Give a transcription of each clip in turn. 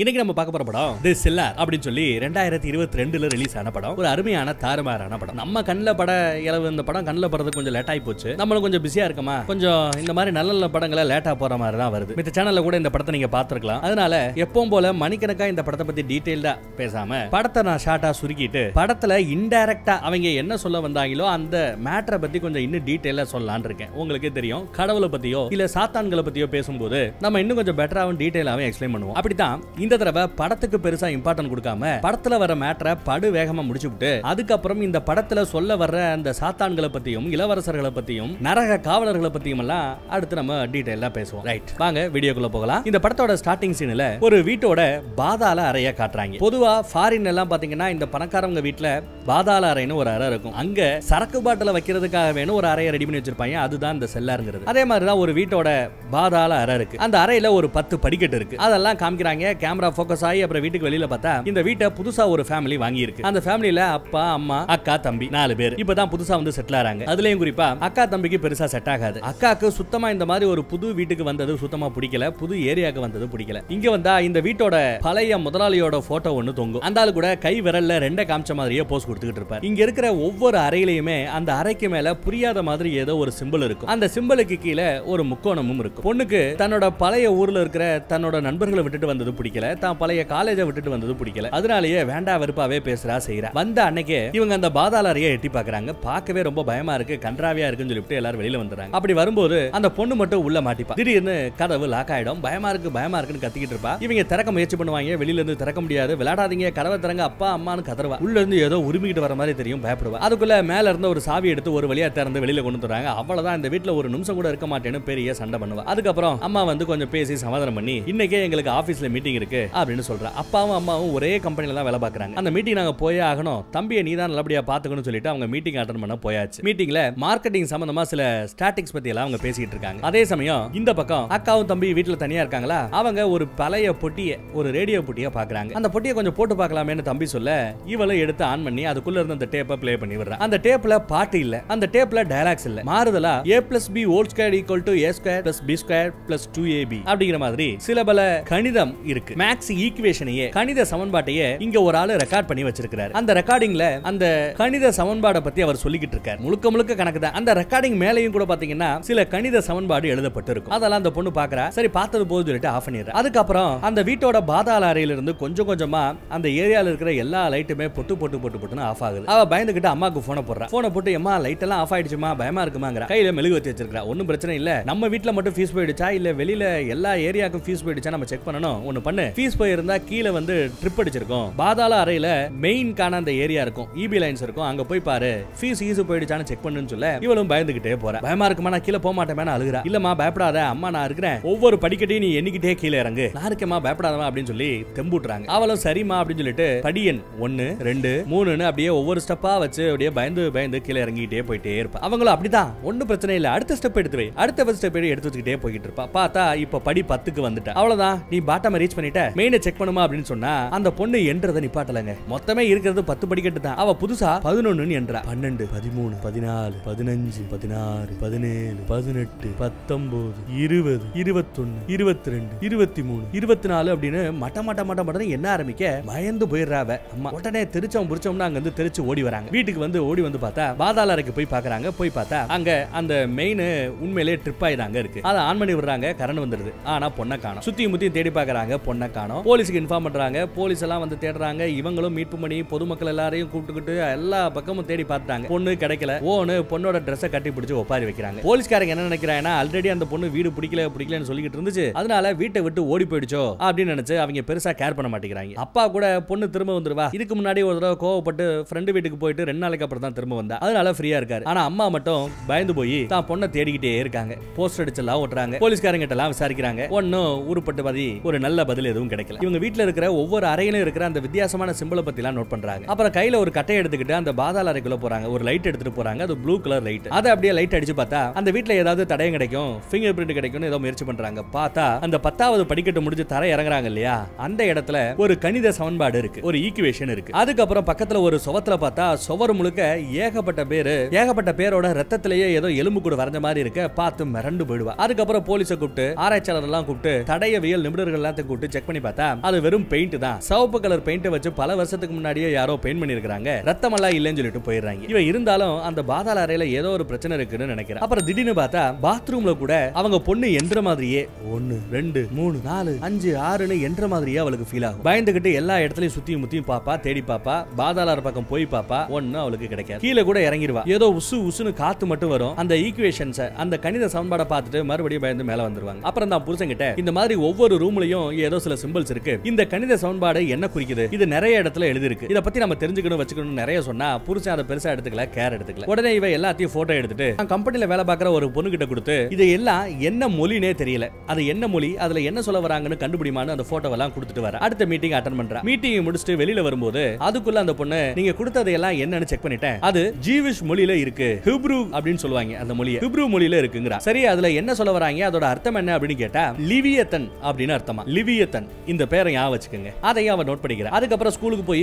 இன்னைக்கு நம்ம பார்க்க போற படம் தி சில்லார் அப்படின்னு சொல்லி ரெண்டாயிரத்தி இருபத்தி ரெண்டுல ரிலீஸ் ஆன படம் ஒரு அருமையான தாறுமாறான படம் நம்ம கண்ணில் பட இளவு இந்த படம் கண்ணில் படுறதுக்கு கொஞ்சம் லேட் ஆகி போச்சு நம்மளும் கொஞ்சம் பிஸியா இருக்குமா கொஞ்சம் இந்த மாதிரி நல்ல நல்ல படங்களை லேட்டா போற மாதிரி தான் வருது மித்த சேனல்ல கூட இந்த படத்தை நீங்க பார்த்துருக்கலாம் அதனால எப்பவும் போல மணிக்கணக்கா இந்த படத்தை பத்தி டீட்டெயில்டா பேசாம படத்தை நான் ஷார்ட்டா சுருக்கிட்டு படத்துல இன்டைரக்டா அவங்க என்ன சொல்ல வந்தாங்களோ அந்த மேட்டரை பத்தி கொஞ்சம் இன்னும் டீட்டெயிலா சொல்லலான் இருக்கேன் உங்களுக்கே தெரியும் கடவுளை பத்தியோ இல்ல சாத்தான்களை பத்தியோ பேசும்போது நம்ம இன்னும் கொஞ்சம் பெட்டராகவும் டீட்டெயிலாகவும் எக்ஸ்பிளைன் பண்ணுவோம் அப்படித்தான் இந்த தடவை படத்துக்கு பெருசா இம்பார்ட்டன்ட் கொடுக்காம படத்துல வர மேட்டரை படு வேகமா விட்டு அதுக்கப்புறம் இந்த படத்துல சொல்ல வர்ற அந்த சாத்தான்களை பத்தியும் இளவரசர்களை பத்தியும் நரக காவலர்களை பத்தியும் எல்லாம் அடுத்து நம்ம டீட்டெயிலா பேசுவோம் ரைட் வாங்க வீடியோக்குள்ள போகலாம் இந்த படத்தோட ஸ்டார்டிங் சீன்ல ஒரு வீட்டோட பாதாள அறைய காட்டுறாங்க பொதுவா ஃபாரின் எல்லாம் பாத்தீங்கன்னா இந்த பணக்காரவங்க வீட்டுல பாதாள அறைன்னு ஒரு அறை இருக்கும் அங்க சரக்கு பாட்டில வைக்கிறதுக்காக வேணும் ஒரு அறையை ரெடி பண்ணி வச்சிருப்பாங்க அதுதான் இந்த செல்லாருங்கிறது அதே மாதிரிதான் ஒரு வீட்டோட பாதாள அறை இருக்கு அந்த அறையில ஒரு பத்து படிக்கட்டு இருக்கு அதெல்லாம் காமிக்கிறாங்க கேமரா ஃபோக்கஸ் ஆகி அப்புறம் வீட்டுக்கு வெளியில பார்த்தா இந்த வீட்டை புதுசா ஒரு ஃபேமிலி வாங்கியிருக்கு அந்த ஃபேமிலியில அப்பா அம்மா அக்கா தம்பி நாலு பேர் இப்பதான் புதுசா வந்து செட்டில் ஆறாங்க அதுலயும் குறிப்பா அக்கா தம்பிக்கு பெருசா செட் ஆகாது அக்காக்கு சுத்தமா இந்த மாதிரி ஒரு புது வீட்டுக்கு வந்தது சுத்தமா பிடிக்கல புது ஏரியாவுக்கு வந்தது பிடிக்கல இங்க வந்தா இந்த வீட்டோட பழைய முதலாளியோட போட்டோ ஒண்ணு தொங்கும் அந்த ஆளு கூட கை விரல்ல ரெண்டை காமிச்ச மாதிரியே போஸ் கொடுத்துட்டு இருப்பாரு இங்க இருக்கிற ஒவ்வொரு அறையிலயுமே அந்த அறைக்கு மேல புரியாத மாதிரி ஏதோ ஒரு சிம்பிள் இருக்கும் அந்த சிம்பிளுக்கு கீழே ஒரு முக்கோணமும் இருக்கும் பொண்ணுக்கு தன்னோட பழைய ஊர்ல இருக்கிற தன்னோட நண்பர்களை விட்டுட்டு வந்தது பிடிக்கல பிடிக்கல தான் பழைய காலேஜை விட்டுட்டு வந்தது பிடிக்கல அதனாலயே வேண்டா வெறுப்பாவே பேசுறா செய்யறா வந்த அன்னைக்கே இவங்க அந்த பாதாளறையை எட்டி பாக்குறாங்க பார்க்கவே ரொம்ப பயமா இருக்கு கன்றாவியா இருக்குன்னு சொல்லிட்டு எல்லாரும் வெளியில வந்துறாங்க அப்படி வரும்போது அந்த பொண்ணு மட்டும் உள்ள மாட்டிப்பா திடீர்னு கதவு லாக் ஆயிடும் பயமா இருக்கு பயமா இருக்குன்னு கத்திக்கிட்டு இருப்பா இவங்க திறக்க முயற்சி பண்ணுவாங்க வெளியில இருந்து திறக்க முடியாது விளையாடாதீங்க கதவை திறங்க அப்பா அம்மான்னு கதறுவா உள்ள இருந்து ஏதோ உரிமிக்கிட்டு வர மாதிரி தெரியும் பயப்படுவா அதுக்குள்ள மேல இருந்து ஒரு சாவி எடுத்து ஒரு வழியா திறந்து வெளியில கொண்டு வராங்க அவ்வளவுதான் இந்த வீட்டுல ஒரு நிமிஷம் கூட இருக்க மாட்டேன்னு பெரிய சண்டை பண்ணுவா அதுக்கப்புறம் அம்மா வந்து கொஞ்சம் பேசி சமாதானம் பண்ணி இன்னைக்கே எங்களுக்கு ஆபீஸ்ல மீட்டிங் இருக்கு இருக்கு அப்படின்னு சொல்றேன் அப்பாவும் அம்மாவும் ஒரே கம்பெனில தான் வேலை பாக்குறாங்க அந்த மீட்டிங் நாங்க போயே ஆகணும் தம்பியை நீ தான் நல்லபடியா பாத்துக்கணும்னு சொல்லிட்டு அவங்க மீட்டிங் அட்டன் பண்ண போயாச்சு மீட்டிங்ல மார்க்கெட்டிங் சம்பந்தமா சில ஸ்டாட்டிக்ஸ் பத்தி எல்லாம் அவங்க பேசிட்டு இருக்காங்க அதே சமயம் இந்த பக்கம் அக்காவும் தம்பி வீட்டுல தனியா இருக்காங்களா அவங்க ஒரு பழைய பொட்டியை ஒரு ரேடியோ பொட்டிய பாக்குறாங்க அந்த பொட்டியை கொஞ்சம் போட்டு பார்க்கலாமேனு தம்பி சொல்ல இவளை எடுத்து ஆன் பண்ணி அதுக்குள்ள இருந்து அந்த டேப்பை பிளே பண்ணி விடுறா அந்த டேப்ல பாட்டு இல்ல அந்த டேப்ல டயலாக்ஸ் இல்ல மாறுதலா A plus B whole square equal to A square plus B square plus two AB அப்படிங்கிற மாதிரி சில பல கணிதம் இருக்கு மேக்ஸ் ஈக்குவேஷனையே கணித சமன்பாட்டையே இங்க ஒரு ஆளு ரெக்கார்ட் பண்ணி வச்சிருக்காரு அந்த ரெக்கார்டிங்ல அந்த கணித சமன்பாடை பத்தி அவர் சொல்லிக்கிட்டு இருக்காரு முழுக்க முழுக்க கணக்கு தான் அந்த ரெக்கார்டிங் மேலையும் கூட பாத்தீங்கன்னா சில கணித சமன்பாடு எழுதப்பட்டிருக்கும் அதெல்லாம் அந்த பொண்ணு பாக்குறா சரி பார்த்தது போது சொல்லிட்டு ஆஃப் பண்ணிடுறா அதுக்கப்புறம் அந்த வீட்டோட பாதாள அறையில இருந்து கொஞ்சம் கொஞ்சமா அந்த ஏரியால இருக்கிற எல்லா லைட்டுமே பொட்டு பொட்டு பொட்டு பொட்டுன்னு ஆஃப் ஆகுது அவ பயந்துகிட்டு அம்மாக்கு போனை போடுறா போனை போட்டு அம்மா லைட் எல்லாம் ஆஃப் ஆயிடுச்சுமா பயமா இருக்குமாங்கிற கையில மெழுகு வச்சு வச்சிருக்கா ஒன்னும் பிரச்சனை இல்ல நம்ம வீட்டுல மட்டும் ஃபீஸ் போயிடுச்சா இல்ல வெளியில எல்லா ஏரியாக்கும் ஃபீஸ் போயிடுச்சா நம்ம செக் பண்ணணும் ஒன்னு பண்ணு ஃபீஸ் போயிருந்தா கீழே வந்து ட்ரிப் அடிச்சிருக்கும் பாதாள அறையில மெயின் காண அந்த ஏரியா இருக்கும் இபி e லைன்ஸ் இருக்கும் அங்க போய் பாரு ஃபீஸ் ஈஸி போயிடுச்சான்னு செக் பண்ணுன்னு சொல்ல இவளும் பயந்துகிட்டே போற பயமா இருக்குமா நான் கீழே போக மாட்டேன் அழுகுறா இல்லமா பயப்படாத அம்மா நான் இருக்கிறேன் ஒவ்வொரு படிக்கட்டையும் நீ எண்ணிக்கிட்டே கீழே இறங்கு நான் இருக்கேமா பயப்படாதமா அப்படின்னு சொல்லி தெம்புட்டுறாங்க அவளும் சரிமா அப்படின்னு சொல்லிட்டு படியன் ஒன்னு ரெண்டு மூணுன்னு அப்படியே ஒவ்வொரு ஸ்டெப்பா வச்சு அப்படியே பயந்து பயந்து கீழே இறங்கிட்டே போயிட்டே இருப்பா அவங்களும் அப்படிதான் ஒன்னும் பிரச்சனை இல்லை அடுத்த ஸ்டெப் எடுத்து அடுத்த ஸ்டெப் எடுத்து வச்சுக்கிட்டே போயிட்டு இருப்பா பார்த்தா இப்ப படி பத்துக்கு வந்துட்ட அவ்வளவுதான் நீ பாட்டம ரீச் பண்ணிட்ட கிட்ட மெயினை செக் பண்ணுமா அப்படின்னு சொன்னா அந்த பொண்ணு என்றதை நிப்பாட்டலங்க மொத்தமே இருக்கிறது பத்து படிக்கட்டு தான் அவ புதுசா பதினொன்னு என்றா பன்னெண்டு பதிமூணு பதினாலு பதினஞ்சு பதினாறு பதினேழு பதினெட்டு பத்தொன்பது இருபது இருபத்தொன்னு இருபத்தி ரெண்டு இருபத்தி மூணு இருபத்தி நாலு அப்படின்னு மட்ட மட்ட மட்ட மட்டும் என்ன ஆரம்பிக்க பயந்து போயிடுறாவ அம்மா உடனே தெரிச்சவன் பிடிச்சோம்னா அங்க வந்து தெரிச்சு ஓடி வராங்க வீட்டுக்கு வந்து ஓடி வந்து பார்த்தா பாதாள போய் பாக்குறாங்க போய் பார்த்தா அங்க அந்த மெயின் உண்மையிலே ட்ரிப் ஆயிதாங்க இருக்கு அதை ஆன் பண்ணி விடுறாங்க கரண்ட் வந்துருது ஆனா பொண்ணை காணும் சுத்தி முத்தி தேடி பாக்குறாங்க பொண்ணை காணும் போலீஸுக்கு இன்ஃபார்ம் பண்றாங்க போலீஸ் எல்லாம் வந்து தேடுறாங்க இவங்களும் மீட்பு பண்ணி பொதுமக்கள் எல்லாரையும் கூப்பிட்டுக்கிட்டு எல்லா பக்கமும் தேடி பார்த்தாங்க பொண்ணு கிடைக்கல ஓனு பொண்ணோட ட்ரெஸ்ஸை கட்டி பிடிச்சி ஒப்பாரி வைக்கிறாங்க போலீஸ்காரங்க என்ன நினைக்கிறாங்கன்னா ஆல்ரெடி அந்த பொண்ணு வீடு பிடிக்கல பிடிக்கலன்னு சொல்லிக்கிட்டு இருந்துச்சு அதனால வீட்டை விட்டு ஓடி போயிடுச்சோ அப்படின்னு நினைச்சு அவங்க பெருசா கேர் பண்ண மாட்டேங்கிறாங்க அப்பா கூட பொண்ணு திரும்ப வந்துருவா இதுக்கு முன்னாடி ஒரு தடவை கோவப்பட்டு ஃப்ரெண்டு வீட்டுக்கு போயிட்டு ரெண்டு நாளைக்கு அப்புறம் தான் திரும்ப வந்தா அதனால ஃப்ரீயா இருக்காரு ஆனா அம்மா மட்டும் பயந்து போய் தான் பொண்ணை தேடிக்கிட்டே இருக்காங்க போஸ்ட் அடிச்செல்லாம் ஓட்டுறாங்க போலீஸ்காரங்கிட்ட எல்லாம் விசாரிக்கிறாங்க ஒன்னும் உருப்பட்டு பதி ஒரு நல்ல பதில் எதுவும் கிடைக்கல இவங்க வீட்டில் இருக்கிற ஒவ்வொரு அறையிலும் இருக்கிற அந்த வித்தியாசமான சிம்பிளை பற்றிலாம் நோட் பண்றாங்க அப்புறம் கையில ஒரு கட்டை எடுத்துக்கிட்டு அந்த பாதாள அறைக்குள்ள போறாங்க ஒரு லைட் எடுத்துட்டு போறாங்க அது ப்ளூ கலர் லைட் அதை அப்படியே லைட் அடிச்சு பார்த்தா அந்த வீட்டில் ஏதாவது தடயம் கிடைக்கும் ஃபிங்கர் பிரிண்ட் கிடைக்கும் ஏதோ முயற்சி பண்றாங்க பார்த்தா அந்த பத்தாவது படிக்கட்டு முடிஞ்சு தர இறங்குறாங்க இல்லையா அந்த இடத்துல ஒரு கணித சமன்பாடு இருக்கு ஒரு ஈக்குவேஷன் இருக்கு அதுக்கப்புறம் பக்கத்துல ஒரு சுவத்துல பார்த்தா சுவர் முழுக்க ஏகப்பட்ட பேரு ஏகப்பட்ட பேரோட ரத்தத்திலேயே ஏதோ எலும்பு கூட வரைஞ்ச மாதிரி இருக்க பார்த்து மிரண்டு போயிடுவா அதுக்கப்புறம் போலீஸை கூப்பிட்டு ஆராய்ச்சியாளர் எல்லாம் கூப்பிட்டு தடையவியல் நிபுணர்கள் எல்லாத்தையும் கூப்பிட்டு செக் செக் பண்ணி பார்த்தா அது வெறும் பெயிண்ட் தான் சவப்பு கலர் பெயிண்ட் வச்சு பல வருஷத்துக்கு முன்னாடியே யாரோ பெயிண்ட் பண்ணிருக்காங்க எல்லாம் இல்லைன்னு சொல்லிட்டு போயிடுறாங்க இவன் இருந்தாலும் அந்த பாதாள அறையில ஏதோ ஒரு பிரச்சனை இருக்குன்னு நினைக்கிறேன் அப்புறம் திடீர்னு பார்த்தா பாத்ரூம்ல கூட அவங்க பொண்ணு என்ற மாதிரியே ஒன்னு ரெண்டு மூணு நாலு அஞ்சு ஆறுன்னு என்ற மாதிரியே அவளுக்கு ஃபீல் ஆகும் பயந்துகிட்டு எல்லா இடத்துலயும் சுத்தியும் முத்தியும் பாப்பா தேடி பாப்பா பாதாளார பக்கம் போய் பாப்பா ஒன்னு அவளுக்கு கிடைக்காது கீழே கூட இறங்கிடுவா ஏதோ உசு உசுன்னு காத்து மட்டும் வரும் அந்த ஈக்குவேஷன்ஸ் அந்த கணித சமன்பாடை பார்த்துட்டு மறுபடியும் பயந்து மேல வந்துருவாங்க அப்புறம் தான் புருஷன் கிட்ட இந்த மாதிரி ஒவ்வொரு ரூம்லயும் ஏதோ சில சில சிம்பிள்ஸ் இருக்கு இந்த கணித சமன்பாடு என்ன குறிக்குது இது நிறைய இடத்துல எழுதி இருக்கு இத பத்தி நம்ம தெரிஞ்சுக்கணும் வச்சுக்கணும் நிறைய சொன்னா புருஷன் அதை பெருசா எடுத்துக்கல கேர் எடுத்துக்கல உடனே இவ எல்லாத்தையும் போட்டோ எடுத்துட்டு நான் கம்பெனில வேலை பார்க்குற ஒரு பொண்ணு கிட்ட கொடுத்து இது எல்லாம் என்ன மொழினே தெரியல அது என்ன மொழி அதுல என்ன சொல்ல வராங்கன்னு கண்டுபிடிமான்னு அந்த எல்லாம் கொடுத்துட்டு வர அடுத்த மீட்டிங் அட்டன் பண்ற மீட்டிங் முடிச்சுட்டு வெளியில வரும்போது அதுக்குள்ள அந்த பொண்ணு நீங்க கொடுத்ததை எல்லாம் என்னன்னு செக் பண்ணிட்டேன் அது ஜீவிஷ் மொழியில இருக்கு ஹிப்ரூ அப்படின்னு சொல்லுவாங்க அந்த மொழியை ஹிப்ரூ மொழியில இருக்குங்கிறா சரி அதுல என்ன சொல்ல வராங்க அதோட அர்த்தம் என்ன அப்படின்னு கேட்டா லிவியத்தன் அப்படின்னு அர்த்தமா லிவியத்தன் இந்த பேரை ஞாபகம் வச்சுக்கோங்க அதை அவன் நோட் பண்ணிக்கிறேன் அதுக்கப்புறம் ஸ்கூலுக்கு போய்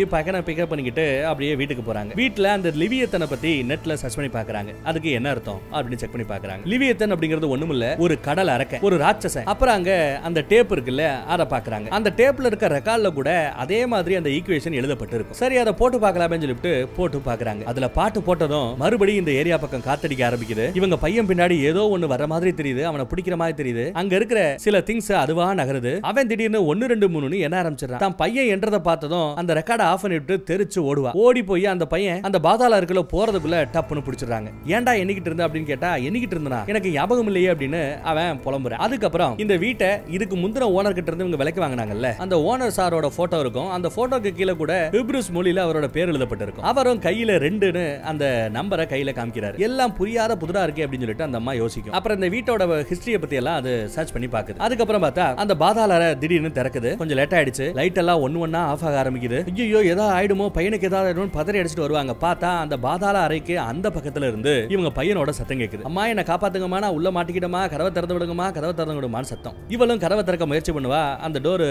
பிக்கப் பண்ணிக்கிட்டு அப்படியே வீட்டுக்கு போறாங்க வீட்டுல அந்த லிவியத்தனை பத்தி நெட்ல சர்ச் பண்ணி பாக்குறாங்க அதுக்கு என்ன அர்த்தம் அப்படின்னு செக் பண்ணி பாக்குறாங்க லிவியத்தன் அப்படிங்கிறது ஒண்ணும் இல்ல ஒரு கடல் அரக்க ஒரு ராட்சசன் அப்புறம் அங்க அந்த டேப் இருக்குல்ல பாக்குறாங்க அந்த டேப்ல இருக்க ரெக்கார்ட்ல கூட அதே மாதிரி அந்த ஈக்குவேஷன் எழுதப்பட்டிருக்கும் சரி அதை போட்டு பார்க்கலாமே சொல்லிட்டு போட்டு பாக்குறாங்க அதுல பாட்டு போட்டதும் மறுபடியும் இந்த ஏரியா பக்கம் காத்தடிக்க ஆரம்பிக்குது இவங்க பையன் பின்னாடி ஏதோ ஒன்னு வர மாதிரி தெரியுது அவனை பிடிக்கிற மாதிரி தெரியுது அங்க இருக்கிற சில திங்ஸ் அதுவா நகருது அவன் திடீர்னு ஒன்னு ரெண்டு மூணுன்னு என்ன ஆரம்பிச்சிடறான் தான் பையன் என்றதை பார்த்ததும் அந்த ரெக்கார்டை ஆஃப் பண்ணிட்டு தெரிச்சு ஓடுவா ஓடி போய் அந்த பையன் அந்த பாதாள இருக்குள்ள போறதுக்குள்ள டப்புன்னு பிடிச்சிடுறாங்க ஏன்டா என்னைக்கிட்டு இருந்த அப்படின்னு கேட்டா என்னைக்கிட்டு இருந்தா எனக்கு ஞாபகம் இல்லையே அப்படின்னு அவன் புலம்புறான் அதுக்கப்புறம் இந்த வீட்டை இதுக்கு முந்தின ஓனர் கிட்ட இருந்து இவங்க விலைக்கு வாங்கினாங்கல்ல அந்த ஓனர் சாரோட போட்டோ இருக்கும் அந்த போட்டோக்கு கீழே கூட ஹிப்ரூஸ் மொழியில அவரோட பேர் எழுதப்பட்டிருக்கும் அவரும் கையில ரெண்டுன்னு அந்த நம்பரை கையில காமிக்கிறார் எல்லாம் புரியாத புதுரா இருக்கே அப்படின்னு சொல்லிட்டு அந்த அம்மா யோசிக்கும் அப்புறம் இந்த வீட்டோட ஹிஸ்டரிய பத்தி எல்லாம் அது சர்ச் பண்ணி பாக்குது அதுக்கப்புறம் பார்த்தா அந்த பாதாளரை திடீர்னு திறக்குது கொஞ்சம் லேட் ஆயிடுச்சு லைட் எல்லாம் ஒன்னு ஒன்னா ஆஃப் ஆக ஆரம்பிக்குது ஐயோ ஏதாவது ஆயிடுமோ பையனுக்கு ஏதாவது பதறி அடிச்சுட்டு வருவாங்க பார்த்தா அந்த பாதாள அறைக்கு அந்த பக்கத்துல இருந்து இவங்க பையனோட சத்தம் கேக்குது அம்மா என்ன காப்பாத்துங்கம்மா நான் உள்ள மாட்டிக்கிட்டமா கதவை திறந்து விடுங்கம்மா கதவை திறந்து விடுமான்னு சத்தம் இவளும் கதவை திறக்க முயற்சி பண்ணுவா அந்த டோர்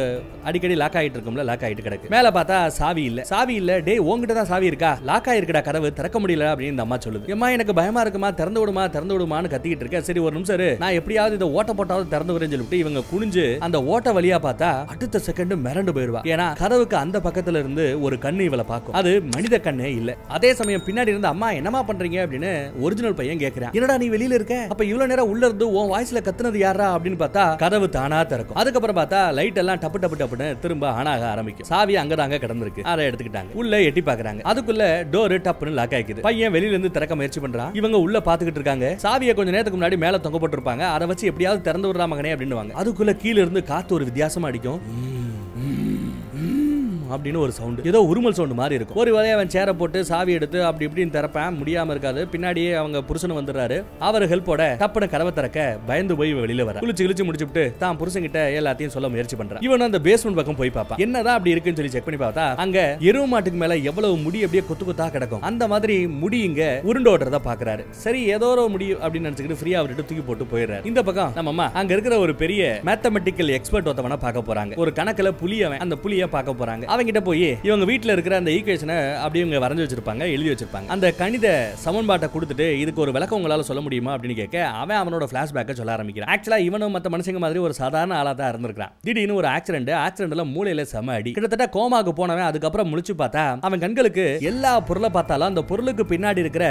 அடிக்கடி லாக் ஆகிட்டு இருக்கும்ல லாக் ஆகிட்டு கிடக்கு மேல பார்த்தா சாவி இல்ல சாவி இல்ல டே உங்ககிட்ட தான் சாவி இருக்கா லாக் ஆயிருக்கடா கதவு திறக்க முடியல அப்படின்னு அம்மா சொல்லுது அம்மா எனக்கு பயமா இருக்குமா திறந்து விடுமா திறந்து விடுமான்னு கத்திக்கிட்டு இருக்கேன் சரி ஒரு நிமிஷம் நான் எப்படியாவது இதை ஓட்ட போட்டாவது திறந்து விடுறேன்னு சொல்லிட்டு இவங்க குனிஞ்சு அந்த ஓட்ட வழியா பார்த்தா அடுத்த செகண்ட் மிரண்டு போயிருவா ஏன்னா கதவுக்கு அந்த பக்கத்துல இருந்து ஒரு கண்ணு இவளை பார்க்கும் அது மனித கண்ணே இல்ல அதே சமயம் பின்னாடி இருந்து அம்மா என்னமா பண்றீங்க அப்படின்னு ஒரிஜினல் பையன் கேக்குறான் என்னடா நீ வெளியில இருக்க அப்ப இவ்வளவு நேரம் உள்ள இருந்து உன் வாய்ஸ்ல கத்துனது யாரா அப்படின்னு பார்த்தா கதவு தானா திறக்கும் அதுக்கப்புறம் பார்த்தா லைட் எல்லாம் டப்பு டப்பு டப்புன்னு திரும்ப ஆனாக ஆரம்பிக்கும் சாவி அங்கதாங்க கிடந்திருக்கு அதை எடுத்துக்கிட்டாங்க உள்ள எட்டி பாக்குறாங்க அதுக்குள்ள டோர் டப்புன்னு லாக் ஆயிக்குது பையன் வெளியில இருந்து திறக்க முயற்சி பண்றான் இவங்க உள்ள பாத்துக்கிட்டு இருக்காங்க சாவியை கொஞ்ச நேரத்துக்கு முன்னாடி மேல தொங்க போட்டிருப்பாங்க அதை வச்சு எப்படியாவது திறந்து விடுறா மகனே அப்படின்னு அதுக்குள்ள கீழ இருந்து காத்து ஒரு வித்தியாசமா அடிக்கும் don't. Mm. அப்படின்னு ஒரு சவுண்டு ஏதோ உருமல் சவுண்டு மாதிரி இருக்கும் ஒரு வேலையை அவன் சேர போட்டு சாவி எடுத்து அப்படி இப்படின்னு திறப்பேன் முடியாம இருக்காது பின்னாடியே அவங்க புருஷன் வந்துடுறாரு அவர் ஹெல்ப்போட டப்புன கதவை திறக்க பயந்து போய் வெளியில வர குளிச்சு கிழிச்சு முடிச்சுட்டு தான் புருஷன் கிட்ட எல்லாத்தையும் சொல்ல முயற்சி பண்றான் இவன் அந்த பேஸ்மெண்ட் பக்கம் போய் பார்ப்பான் என்னதான் அப்படி இருக்குன்னு சொல்லி செக் பண்ணி பார்த்தா அங்க எருவு மாட்டுக்கு மேல எவ்வளவு முடி அப்படியே கொத்து கொத்தா கிடக்கும் அந்த மாதிரி முடி இங்க உருண்டோடுறதா பாக்குறாரு சரி ஏதோ ஒரு முடி அப்படின்னு நினைச்சுக்கிட்டு ஃப்ரீயா அவர்கிட்ட தூக்கி போட்டு போயிடுறாரு இந்த பக்கம் நம்ம அம்மா அங்க இருக்கிற ஒரு பெரிய மேத்தமெட்டிக்கல் எக்ஸ்பர்ட் ஒருத்தவனா பார்க்க போறாங்க ஒரு கணக்குல புலி அவன் அந்த புலியை பார்க்க போறாங்க அவங்கிட்ட போய் இவங்க வீட்டில் இருக்கிற அந்த ஈக்குவேஷனை அப்படி இவங்க வரைஞ்சி வச்சிருப்பாங்க எழுதி வச்சிருப்பாங்க அந்த கணித சமன்பாட்டை கொடுத்துட்டு இதுக்கு ஒரு விளக்கம் உங்களால் சொல்ல முடியுமா அப்படின்னு கேட்க அவன் அவனோட ஃபிளாஷ்பேக்கை சொல்ல ஆரம்பிக்கிறான் ஆக்சுவலாக இவனும் மற்ற மனுஷங்க மாதிரி ஒரு சாதாரண ஆளாக தான் இருந்திருக்கான் திடீர்னு ஒரு ஆக்சிடென்ட் ஆக்சிடென்ட்ல மூளையில செம அடி கிட்டத்தட்ட கோமாக்கு போனவன் அதுக்கப்புறம் முழிச்சு பார்த்தா அவன் கண்களுக்கு எல்லா பொருளை பார்த்தாலும் அந்த பொருளுக்கு பின்னாடி இருக்கிற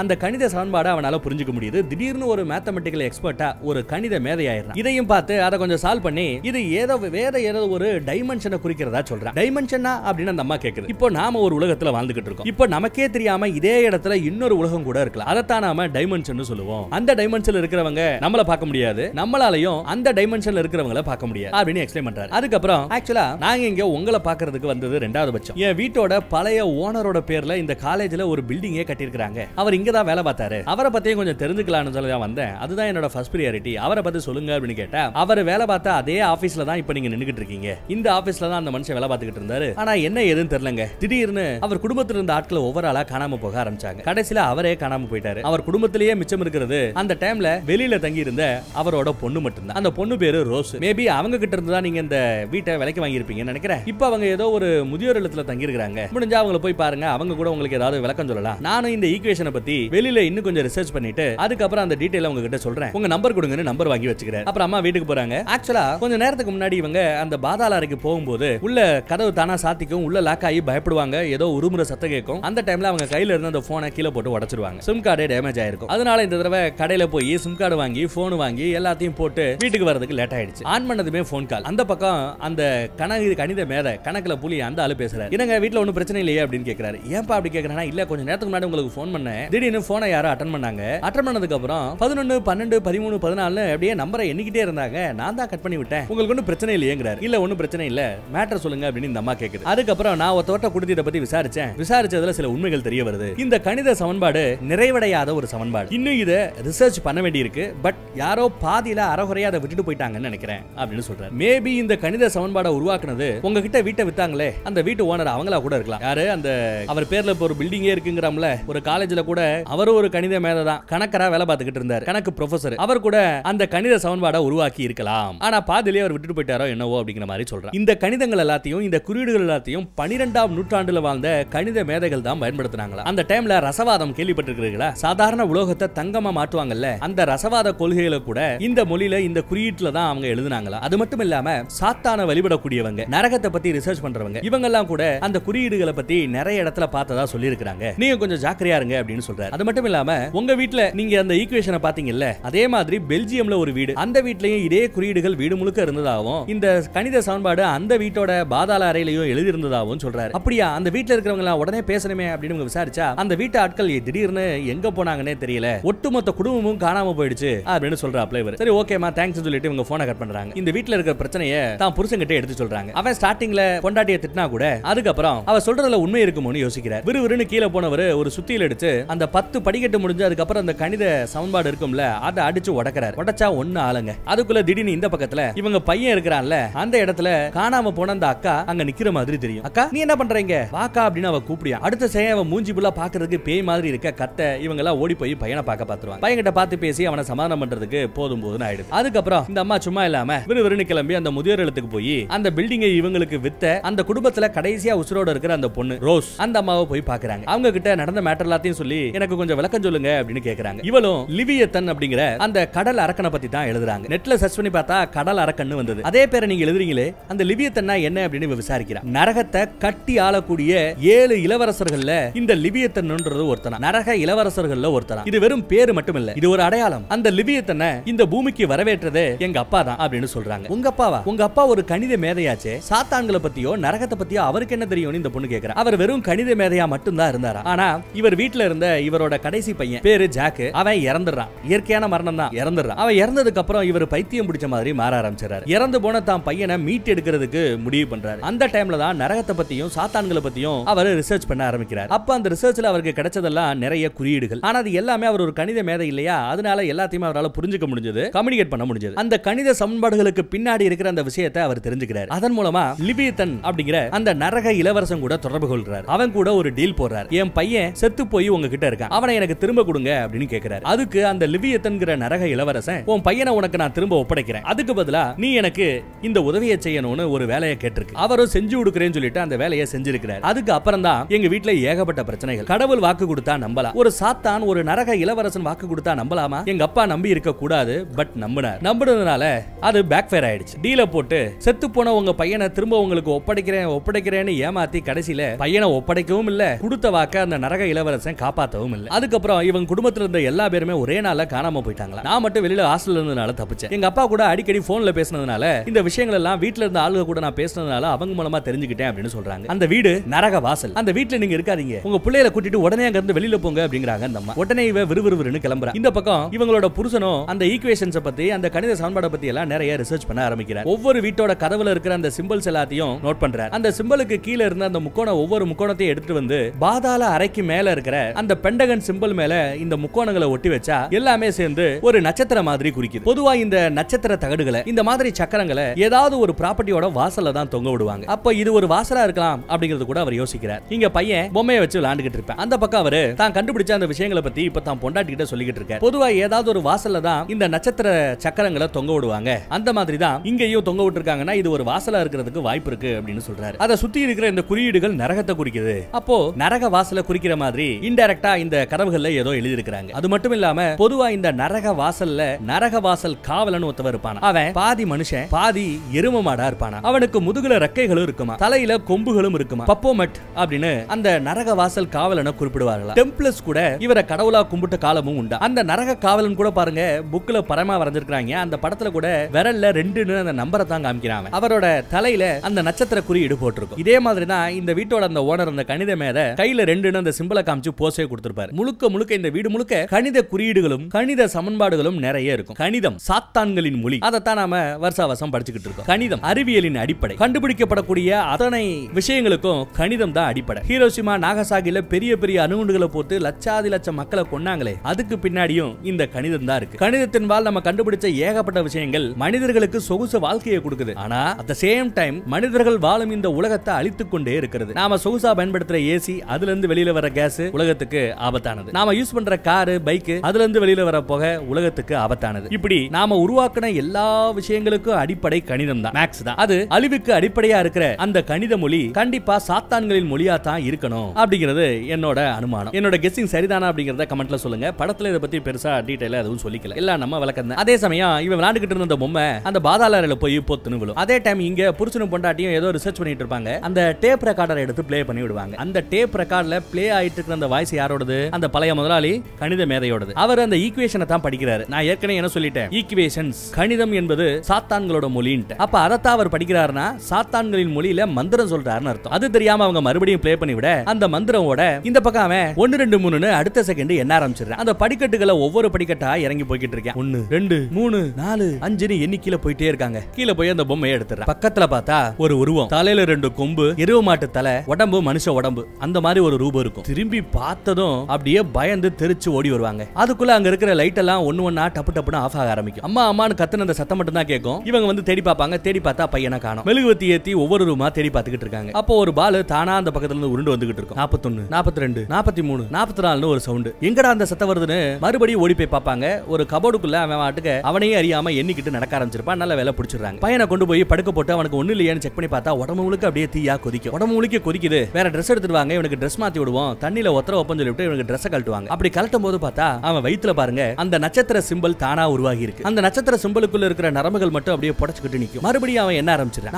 அந்த கணித சமன்பாடை அவனால் புரிஞ்சுக்க முடியுது திடீர்னு ஒரு மேத்தமெட்டிக்கல் எக்ஸ்பர்ட்டா ஒரு கணித மேதையாயிரம் இதையும் பார்த்து அதை கொஞ்சம் சால்வ் பண்ணி இது ஏதோ வேற ஏதோ ஒரு டைமென்ஷனை குறிக்கிறதா சொல்றான் டைமென்ஷனா அப்படின்னு அந்த அம்மா கேட்குது இப்போ நாம ஒரு உலகத்துல வாழ்ந்துகிட்டு இருக்கோம் இப்போ நமக்கே தெரியாம இதே இடத்துல இன்னொரு உலகம் கூட இருக்கலாம் அதைத்தான் நாம டைமென்ஷன் சொல்லுவோம் அந்த டைமென்ஷன்ல இருக்கிறவங்க நம்மள பார்க்க முடியாது நம்மளாலையும் அந்த டைமென்ஷன்ல இருக்கிறவங்கள பார்க்க முடியாது அப்படின்னு எக்ஸ்பிளைன் பண்றாரு அதுக்கப்புறம் ஆக்சுவலா நாங்க இங்க உங்களை பாக்குறதுக்கு வந்தது ரெண்டாவது பட்சம் என் வீட்டோட பழைய ஓனரோட பேர்ல இந்த காலேஜ்ல ஒரு பில்டிங்கே கட்டிருக்கிறாங்க அவர் இங்க இங்கே தான் வேலை பார்த்தாரு அவரை பற்றியும் கொஞ்சம் தெரிஞ்சுக்கலாம்னு சொல்லி தான் வந்தேன் அதுதான் என்னோட ஃபர்ஸ்ட் ப்ரியாரிட்டி அவரை பற்றி சொல்லுங்க அப்படின்னு கேட்டால் அவர் வேலை பார்த்தா அதே ஆஃபீஸில் தான் இப்போ நீங்கள் நின்றுக்கிட்டு இருக்கீங்க இந்த ஆஃபீஸில் தான் அந்த மனுஷன் வேலை பார்த்துக்கிட்டு இருந்தாரு ஆனால் என்ன ஏதுன்னு தெரியலங்க திடீர்னு அவர் குடும்பத்தில் இருந்த ஆட்களை ஒவ்வொரு ஆளாக காணாமல் போக ஆரம்பிச்சாங்க கடைசியில் அவரே காணாமல் போயிட்டாரு அவர் குடும்பத்திலேயே மிச்சம் இருக்கிறது அந்த டைமில் வெளியில் தங்கி இருந்த அவரோட பொண்ணு மட்டும்தான் அந்த பொண்ணு பேரு ரோஸ் மேபி அவங்க கிட்ட இருந்து தான் நீங்க இந்த வீட்டை விலைக்கு வாங்கியிருப்பீங்கன்னு நினைக்கிறேன் இப்போ அவங்க ஏதோ ஒரு முதியோர் இல்லத்தில் தங்கியிருக்கிறாங்க முடிஞ்சா அவங்களை போய் பாருங்க அவங்க கூட உங்களுக்கு ஏதாவது விளக்கம் சொல்லலாம் நானும் இந்த ஈக்குவேஷனை பத்தி பத்தி வெளியில இன்னும் கொஞ்சம் ரிசர்ச் பண்ணிட்டு அதுக்கப்புறம் அந்த டீடைல் அவங்க கிட்ட சொல்றேன் உங்க நம்பர் கொடுங்கன்னு நம்பர் வாங்கி வச்சுக்கிறேன் அப்புறம் அம்மா வீட்டுக்கு போறாங்க ஆக்சுவலா கொஞ்ச நேரத்துக்கு முன்னாடி இவங்க அந்த பாதாள அறைக்கு போகும்போது உள்ள கதவு தானா சாத்திக்கும் உள்ள லாக் ஆகி பயப்படுவாங்க ஏதோ உருமுறை சத்த கேட்கும் அந்த டைம்ல அவங்க கையில இருந்து அந்த போனை கீழே போட்டு உடச்சிருவாங்க சிம் கார்டே டேமேஜ் ஆயிருக்கும் அதனால இந்த தடவை கடையில போய் சிம் கார்டு வாங்கி போன் வாங்கி எல்லாத்தையும் போட்டு வீட்டுக்கு வரதுக்கு லேட் ஆயிடுச்சு ஆன் பண்ணதுமே போன் கால் அந்த பக்கம் அந்த கணக்கு கணித மேத கணக்குல புலி அந்த ஆளு பேசுறாரு என்னங்க வீட்டுல ஒன்னும் பிரச்சனை இல்லையே அப்படின்னு கேக்குறாரு ஏன்பா அப்படி கேக்குறானா இல்ல கொஞ்ச நேரத்துக்கு முன்னாடி உங்களுக்கு போன் பண்ணேன் திடீர்னு போனை யாரும் அட்டன் பண்ணாங்க அட்டன் பண்ணதுக்கு அப்புறம் பதினொன்னு பன்னெண்டு பதிமூணு பதினாலு அப்படியே நம்பரை எண்ணிக்கிட்டே இருந்தாங்க நான் தான் கட் பண்ணி விட்டேன் உங்களுக்கு ஒன்றும் பிரச்சனை இல்லையேங்கிறார் இல்ல ஒன்றும் பிரச்சனை இல்ல மேட்டர் சொல்லுங்க அப்படின்னு இந்த அம்மா கேட்குது அதுக்கப்புறம் நான் ஒருத்தவர்கிட்ட குடுத்திட்ட பத்தி விசாரிச்சேன் விசாரிச்சதுல சில உண்மைகள் தெரிய வருது இந்த கணித சமன்பாடு நிறைவடையாத ஒரு சமன்பாடு இன்னும் இதை ரிசர்ச் பண்ண வேண்டியிருக்கு பட் யாரோ பாதியில அறகுறையா அதை விட்டுட்டு போயிட்டாங்கன்னு நினைக்கிறேன் அப்படின்னு சொல்றாரு மேபி இந்த கணித சமன்பாடை உருவாக்குனது உங்ககிட்ட வீட்டை வித்தாங்களே அந்த வீட்டு ஓனர் அவங்களா கூட இருக்கலாம் யாரு அந்த அவர் பேர்ல இப்போ ஒரு பில்டிங்கே இருக்குங்கிறாம்ல ஒரு காலேஜ்ல கூட அவரும் ஒரு கணித மேதை தான் கணக்கரா வேலை பார்த்துக்கிட்டு இருந்தார் கணக்கு ப்ரொஃபசர் அவர் கூட அந்த கணித சமன்பாடை உருவாக்கி இருக்கலாம் ஆனா பாதிலே அவர் விட்டுட்டு போயிட்டாரோ என்னவோ அப்படிங்கிற மாதிரி சொல்றாரு இந்த கணிதங்கள் எல்லாத்தையும் இந்த குறியீடுகள் எல்லாத்தையும் பனிரெண்டாம் நூற்றாண்டுல வாழ்ந்த கணித மேதைகள் தான் பயன்படுத்தினாங்களா அந்த டைம்ல ரசவாதம் கேள்விப்பட்டிருக்கிறீங்களா சாதாரண உலோகத்தை தங்கமா மாற்றுவாங்கல்ல அந்த ரசவாத கொள்கைகளை கூட இந்த மொழியில இந்த குறியீட்டுல தான் அவங்க எழுதினாங்களா அது மட்டும் இல்லாம சாத்தான வழிபடக்கூடியவங்க நரகத்தை பத்தி ரிசர்ச் பண்றவங்க இவங்க எல்லாம் கூட அந்த குறியீடுகளை பத்தி நிறைய இடத்துல பார்த்ததா சொல்லியிருக்கிறாங்க நீங்க கொஞ்சம் ஜாக்கிரதையா இருங்க அப்படின்னு சொல்றாங்க சொல்றாரு அது மட்டும் இல்லாம உங்க வீட்டுல நீங்க அந்த ஈக்குவேஷனை பாத்தீங்கல்ல அதே மாதிரி பெல்ஜியம்ல ஒரு வீடு அந்த வீட்லயும் இதே குறியீடுகள் வீடு முழுக்க இருந்ததாகவும் இந்த கணித சமன்பாடு அந்த வீட்டோட பாதாள அறையிலையும் எழுதியிருந்ததாகவும் சொல்றாரு அப்படியா அந்த வீட்டுல இருக்கிறவங்க எல்லாம் உடனே பேசணுமே அப்படின்னு விசாரிச்சா அந்த வீட்டு ஆட்கள் திடீர்னு எங்க போனாங்கன்னே தெரியல ஒட்டுமொத்த குடும்பமும் காணாம போயிடுச்சு அப்படின்னு சொல்றாப்ல இவர் சரி ஓகேமா தேங்க்ஸ் சொல்லிட்டு இவங்க போனை கட் பண்றாங்க இந்த வீட்டுல இருக்கிற பிரச்சனைய தான் புருஷங்கிட்ட எடுத்து சொல்றாங்க அவன் ஸ்டார்டிங்ல கொண்டாட்டிய திட்டினா கூட அதுக்கப்புறம் அவ சொல்றதுல உண்மை இருக்குமோன்னு யோசிக்கிறேன் விறுவிறுன்னு கீழே போனவர் ஒரு சுத்தியில் எடுத்து அந்த பத்து படிக்கட்டு முடிஞ்சு அதுக்கப்புறம் அந்த கணித சமன்பாடு இருக்கும்ல அதை அடிச்சு உடக்கிறாரு உடச்சா ஒன்னு ஆளுங்க அதுக்குள்ள திடீர்னு இந்த பக்கத்துல இவங்க பையன் இருக்கிறான்ல அந்த இடத்துல காணாம போன அந்த அக்கா அங்க நிக்கிற மாதிரி தெரியும் அக்கா நீ என்ன பண்றீங்க வாக்கா அப்படின்னு அவன் கூப்பிடியா அடுத்த செய்ய அவன் மூஞ்சி புள்ள பாக்குறதுக்கு பேய் மாதிரி இருக்க கத்த இவங்க எல்லாம் ஓடி போய் பையனை பார்க்க பாத்துருவாங்க பையன் கிட்ட பார்த்து பேசி அவனை சமாதானம் பண்றதுக்கு போதும் போதும் ஆயிடுது அதுக்கப்புறம் இந்த அம்மா சும்மா இல்லாம விறுவிறுன்னு கிளம்பி அந்த முதியோர் இடத்துக்கு போய் அந்த பில்டிங்கை இவங்களுக்கு வித்த அந்த குடும்பத்துல கடைசியா உசுரோட இருக்கிற அந்த பொண்ணு ரோஸ் அந்த அம்மாவை போய் பாக்குறாங்க அவங்க கிட்ட நடந்த மேட்டர் எல்லாத்தையும் சொல்லி எனக்கு கொஞ்சம் விளக்கம் சொல்லுங்க அப்படின்னு கேக்குறாங்க இவளும் லிவியத்தன் அப்படிங்கிற அந்த கடல் அரக்கனை பத்தி தான் எழுதுறாங்க நெட்ல சர்ச் பண்ணி பார்த்தா கடல் அரக்கன் வந்தது அதே பேரை நீங்க எழுதுறீங்களே அந்த லிவியத்தன்னா என்ன அப்படின்னு விசாரிக்கிறான் நரகத்தை கட்டி ஆளக்கூடிய ஏழு இளவரசர்கள்ல இந்த லிவியத்தன்ன்றது ஒருத்தனா நரக இளவரசர்கள்ல ஒருத்தனா இது வெறும் பேரு மட்டும் இல்ல இது ஒரு அடையாளம் அந்த லிவியத்தனை இந்த பூமிக்கு வரவேற்றது எங்க அப்பா தான் அப்படின்னு சொல்றாங்க உங்க அப்பாவா உங்க அப்பா ஒரு கணித மேதையாச்சே சாத்தான்களை பத்தியோ நரகத்தை பத்தியோ அவருக்கு என்ன தெரியும் இந்த பொண்ணு கேக்குறா அவர் வெறும் கணித மேதையா மட்டும் தான் இருந்தாரா ஆனா இவர் வீட்டுல இருந்த இவரோட கடைசி பையன் பேரு ஜாக்கு அவன் இறந்துடுறான் இயற்கையான மரணம் தான் இறந்துடுறான் அவன் இறந்ததுக்கு அப்புறம் இவர் பைத்தியம் பிடிச்ச மாதிரி மாற ஆரம்பிச்சிடறாரு இறந்து போன தான் பையனை மீட் எடுக்கிறதுக்கு முடிவு பண்றாரு அந்த டைம்ல தான் நரகத்தை பத்தியும் சாத்தான்களை பத்தியும் அவர் ரிசர்ச் பண்ண ஆரம்பிக்கிறார் அப்ப அந்த ரிசர்ச்ல அவருக்கு கிடைச்சதெல்லாம் நிறைய குறியீடுகள் ஆனா அது எல்லாமே அவர் ஒரு கணித மேதை இல்லையா அதனால எல்லாத்தையும் அவரால் புரிஞ்சுக்க முடிஞ்சது கம்யூனிகேட் பண்ண முடிஞ்சது அந்த கணித சமன்பாடுகளுக்கு பின்னாடி இருக்கிற அந்த விஷயத்தை அவர் தெரிஞ்சுக்கிறார் அதன் மூலமா லிபியத்தன் அப்படிங்கிற அந்த நரக இளவரசன் கூட தொடர்பு கொள்றாரு அவன் கூட ஒரு டீல் போடுறார் என் பையன் செத்து போய் உங்ககிட்ட இருக்க இருக்கான் அவனை எனக்கு திரும்ப கொடுங்க அப்படின்னு கேட்கிறாரு அதுக்கு அந்த லிவியத்தன்கிற நரக இளவரசன் உன் பையனை உனக்கு நான் திரும்ப ஒப்படைக்கிறேன் அதுக்கு பதிலா நீ எனக்கு இந்த உதவியை செய்யணும்னு ஒரு வேலையை கேட்டிருக்கு அவரும் செஞ்சு கொடுக்குறேன்னு சொல்லிட்டு அந்த வேலையை செஞ்சிருக்கிறார் அதுக்கு அப்புறம் தான் எங்க வீட்டுல ஏகப்பட்ட பிரச்சனைகள் கடவுள் வாக்கு கொடுத்தா நம்பலாம் ஒரு சாத்தான் ஒரு நரக இளவரசன் வாக்கு கொடுத்தா நம்பலாமா எங்க அப்பா நம்பி இருக்க கூடாது பட் நம்பினார் நம்பினதுனால அது பேக் ஃபயர் ஆயிடுச்சு டீல போட்டு செத்து போன உங்க பையனை திரும்ப உங்களுக்கு ஒப்படைக்கிறேன் ஒப்படைக்கிறேன்னு ஏமாத்தி கடைசியில பையனை ஒப்படைக்கவும் இல்ல கொடுத்த வாக்க அந்த நரக இளவரசன் காப்பாத்த கஷ்டமும் இல்லை அதுக்கப்புறம் இவங்க குடும்பத்துல இருந்த எல்லா பேருமே ஒரே நாள காணாம போயிட்டாங்களா நான் மட்டும் வெளியில ஹாஸ்டல் இருந்ததுனால தப்பிச்சேன் எங்க அப்பா கூட அடிக்கடி போன்ல பேசினதுனால இந்த விஷயங்கள் எல்லாம் வீட்டுல இருந்த ஆளுக கூட நான் பேசினதுனால அவங்க மூலமா தெரிஞ்சுக்கிட்டேன் அப்படின்னு சொல்றாங்க அந்த வீடு நரக வாசல் அந்த வீட்டுல நீங்க இருக்காதீங்க உங்க பிள்ளையில கூட்டிட்டு உடனே அங்க இருந்து வெளியில போங்க அப்படிங்கிறாங்க அந்த அம்மா உடனே இவ விறுவிறுன்னு கிளம்புறா இந்த பக்கம் இவங்களோட புருஷனும் அந்த ஈக்குவேஷன்ஸ் பத்தி அந்த கணித சமன்பாடை பத்தி எல்லாம் நிறைய ரிசர்ச் பண்ண ஆரம்பிக்கிறார் ஒவ்வொரு வீட்டோட கதவுல இருக்கிற அந்த சிம்பிள்ஸ் எல்லாத்தையும் நோட் பண்றாரு அந்த சிம்பிளுக்கு கீழே இருந்த அந்த முக்கோணம் ஒவ்வொரு முக்கோணத்தையும் எடுத்துட்டு வந்து பாதாள அறைக்கு மேல இருக்கிற அந்த பெண்டகன் சிம்பிள் மேல இந்த முக்கோணங்களை ஒட்டி வச்சா எல்லாமே சேர்ந்து ஒரு நட்சத்திர மாதிரி குறிக்குது பொதுவா இந்த நட்சத்திர தகடுகளை இந்த மாதிரி சக்கரங்களை ஏதாவது ஒரு ப்ராப்பர்ட்டியோட வாசல்ல தான் தொங்க விடுவாங்க அப்ப இது ஒரு வாசலா இருக்கலாம் அப்படிங்கறது கூட அவர் யோசிக்கிறார் இங்க பையன் பொம்மையை வச்சு விளையாண்டுகிட்டு இருப்பேன் அந்த பக்கம் அவரு தான் கண்டுபிடிச்ச அந்த விஷயங்களை பத்தி இப்ப தான் பொண்டாட்டி கிட்ட சொல்லிக்கிட்டு இருக்க பொதுவா ஏதாவது ஒரு வாசல்ல தான் இந்த நட்சத்திர சக்கரங்களை தொங்க விடுவாங்க அந்த மாதிரி தான் இங்கேயும் தொங்க விட்டுருக்காங்கன்னா இது ஒரு வாசலா இருக்கிறதுக்கு வாய்ப்பு இருக்கு அப்படின்னு சொல்றாரு அதை சுத்தி இருக்கிற இந்த குறியீடுகள் நரகத்தை குறிக்குது அப்போ நரக வாசலை குறிக்கிற மாதிரி இன்டெரக்டா இந்த கதவுகள்ல ஏதோ எழுதியிருக்கிறாங்க அது மட்டும் இல்லாம பொதுவா இந்த நரக வாசல்ல நரக வாசல் காவலன் ஒருத்தவர் இருப்பான் அவன் பாதி மனுஷன் பாதி எரும மாடா இருப்பான அவனுக்கு முதுகுல ரெக்கைகளும் இருக்குமா தலையில கொம்புகளும் இருக்குமா பப்போமட் அப்படின்னு அந்த நரக வாசல் காவலனை குறிப்பிடுவார்களா டெம்பிளஸ் கூட இவரை கடவுளா கும்பிட்ட காலமும் உண்டு அந்த நரக காவலன் கூட பாருங்க புக்ல பரமா வரைஞ்சிருக்காங்க அந்த படத்துல கூட விரல்ல ரெண்டுன்னு அந்த நம்பரை தான் காமிக்கிறான் அவரோட தலையில அந்த நட்சத்திர குறியீடு போட்டிருக்கும் இதே மாதிரிதான் இந்த வீட்டோட அந்த ஓனர் அந்த கணித மேத கையில ரெண்டுன்னு அந்த சிம்பிளை காமிச்சு போசே கொடுத்துருக்கும் கொடுத்திருப்பாரு முழுக்க முழுக்க இந்த வீடு முழுக்க கணித குறியீடுகளும் கணித சமன்பாடுகளும் நிறைய இருக்கும் கணிதம் சாத்தான்களின் மொழி அதைத்தான் நாம வருஷாவசம் படிச்சுக்கிட்டு இருக்கோம் கணிதம் அறிவியலின் அடிப்படை கண்டுபிடிக்கப்படக்கூடிய அத்தனை விஷயங்களுக்கும் கணிதம் தான் அடிப்படை ஹீரோசிமா நாகசாகில பெரிய பெரிய அணுகுண்டுகளை போட்டு லட்சாதி லட்சம் மக்களை கொண்டாங்களே அதுக்கு பின்னாடியும் இந்த கணிதம் தான் இருக்கு கணிதத்தின் வாழ் நம்ம கண்டுபிடிச்ச ஏகப்பட்ட விஷயங்கள் மனிதர்களுக்கு சொகுசு வாழ்க்கையை கொடுக்குது ஆனா அட் சேம் டைம் மனிதர்கள் வாழும் இந்த உலகத்தை அழித்துக் கொண்டே இருக்கிறது நாம சொகுசா பயன்படுத்துற ஏசி அதுல இருந்து வெளியில வர கேஸ் உலகத்துக்கு ஆபத்தானது நாம யூஸ் பண்ற காரு பைக்கு அதுல இருந்து வெளியில வர போக உலகத்துக்கு ஆபத்தானது இப்படி நாம உருவாக்கின எல்லா விஷயங்களுக்கும் அடிப்படை கணிதம் தான் மேக்ஸ் தான் அது அழிவுக்கு அடிப்படையா இருக்கிற அந்த கணித மொழி கண்டிப்பா சாத்தான்களின் மொழியா தான் இருக்கணும் அப்படிங்கிறது என்னோட அனுமானம் என்னோட கெஸ்ஸிங் சரிதானா அப்படிங்கறத கமெண்ட்ல சொல்லுங்க படத்துல இதை பத்தி பெருசா டீடைல எதுவும் சொல்லிக்கல எல்லாம் நம்ம விளக்கம் அதே சமயம் இவன் விளையாண்டுகிட்டு இருந்த பொம்மை அந்த பாதாளரில் போய் போத்துன்னு விழும் அதே டைம் இங்க புருஷனும் பொண்டாட்டியும் ஏதோ ரிசர்ச் பண்ணிட்டு இருப்பாங்க அந்த டேப் ரெக்கார்டரை எடுத்து பிளே பண்ணி விடுவாங்க அந்த டேப் ரெக்கார்டில் பிளே ஆயிட்டு இருக்கிற அந்த வாய்ஸ் யாரோடது யாரோடது அந்த பழைய முதலாளி கணித மேதையோடது அவர் அந்த ஈக்குவேஷனை தான் படிக்கிறாரு நான் ஏற்கனவே என்ன சொல்லிட்டேன் ஈக்குவேஷன்ஸ் கணிதம் என்பது சாத்தான்களோட மொழின்ட்டு அப்ப அதைத்தான் அவர் படிக்கிறாருன்னா சாத்தான்களின் மொழியில மந்திரம் சொல்றாருன்னு அர்த்தம் அது தெரியாம அவங்க மறுபடியும் பிளே பண்ணி விட அந்த மந்திரமோட இந்த பக்கம் அவன் ஒன்னு ரெண்டு மூணுன்னு அடுத்த செகண்ட் என்ன ஆரம்பிச்சிடுறான் அந்த படிக்கட்டுகளை ஒவ்வொரு படிக்கட்டா இறங்கி போய்கிட்டு இருக்கேன் ஒன்னு ரெண்டு மூணு நாலு அஞ்சுன்னு எண்ணிக்கையில போயிட்டே இருக்காங்க கீழே போய் அந்த பொம்மையை எடுத்துறேன் பக்கத்துல பார்த்தா ஒரு உருவம் தலையில ரெண்டு கொம்பு எருவ மாட்டு தலை உடம்பு மனுஷ உடம்பு அந்த மாதிரி ஒரு ரூபம் இருக்கும் திரும்பி பார்த்ததும் அப்படியே பயந்து தெரிச்சு ஓடி வருவாங்க அதுக்குள்ள அங்க இருக்கிற லைட் எல்லாம் ஒன்னு ஒன்னா டப்பு டப்புனு ஆஃப் ஆக ஆரம்பிக்கும் அம்மா அம்மான்னு கத்துன அந்த சத்தம் மட்டும் தான் கேட்கும் இவங்க வந்து தேடி பார்ப்பாங்க தேடி பார்த்தா பையனை காணும் மெழுகுவத்தி ஏத்தி ஒவ்வொரு ரூமா தேடி பார்த்துக்கிட்டு இருக்காங்க அப்போ ஒரு பால் தானா அந்த பக்கத்துல இருந்து உருண்டு வந்துகிட்டு இருக்கும் நாற்பத்தொன்னு நாற்பத்தி ரெண்டு நாற்பத்தி மூணு நாற்பத்தி நாலு ஒரு சவுண்டு எங்கடா அந்த சத்தம் வருதுன்னு மறுபடியும் ஓடி போய் பார்ப்பாங்க ஒரு கபோர்டுக்குள்ள அவன் வாட்டுக்கு அவனையே அறியாம எண்ணிக்கிட்டு நடக்க ஆரம்பிச்சிருப்பான் நல்ல வேலை பிடிச்சிடுறாங்க பையனை கொண்டு போய் படுக்க போட்டு அவனுக்கு ஒண்ணு இல்லையான்னு செக் பண்ணி பார்த்தா உடம்பு முழுக்க அப்படியே தீயா கொதிக்கும் உடம்பு முழுக்க கொதிக்குது வேற ட்ரெஸ் எடுத்துருவாங்க இவனுக்கு ட்ரெஸ் மாத்தி விடுவோம் தண்ணியில ஒத்தர ஒப்பம் சொல்லிட்டு இவனுக்கு கழட்டுவாங்க அப்படி கழட்டும் போது பார்த்தா அவன் வயிற்றுல பாருங்க அந்த நட்சத்திர சிம்பல் தானா உருவாகி இருக்கு அந்த நட்சத்திர சிம்பலுக்குள்ள இருக்கிற நரம்புகள் மட்டும் அப்படியே புடச்சுக்கிட்டு நிற்கும் மறுபடியும் அவன் என்ன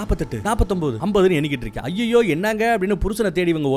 நாற்பத்தெட்டு நாற்பத்தொன்பது ஐம்பதுன்னு எண்ணிக்கிட்டு ஐயோ என்னங்க அப்படின்னு புருஷனை தேடி இவங்க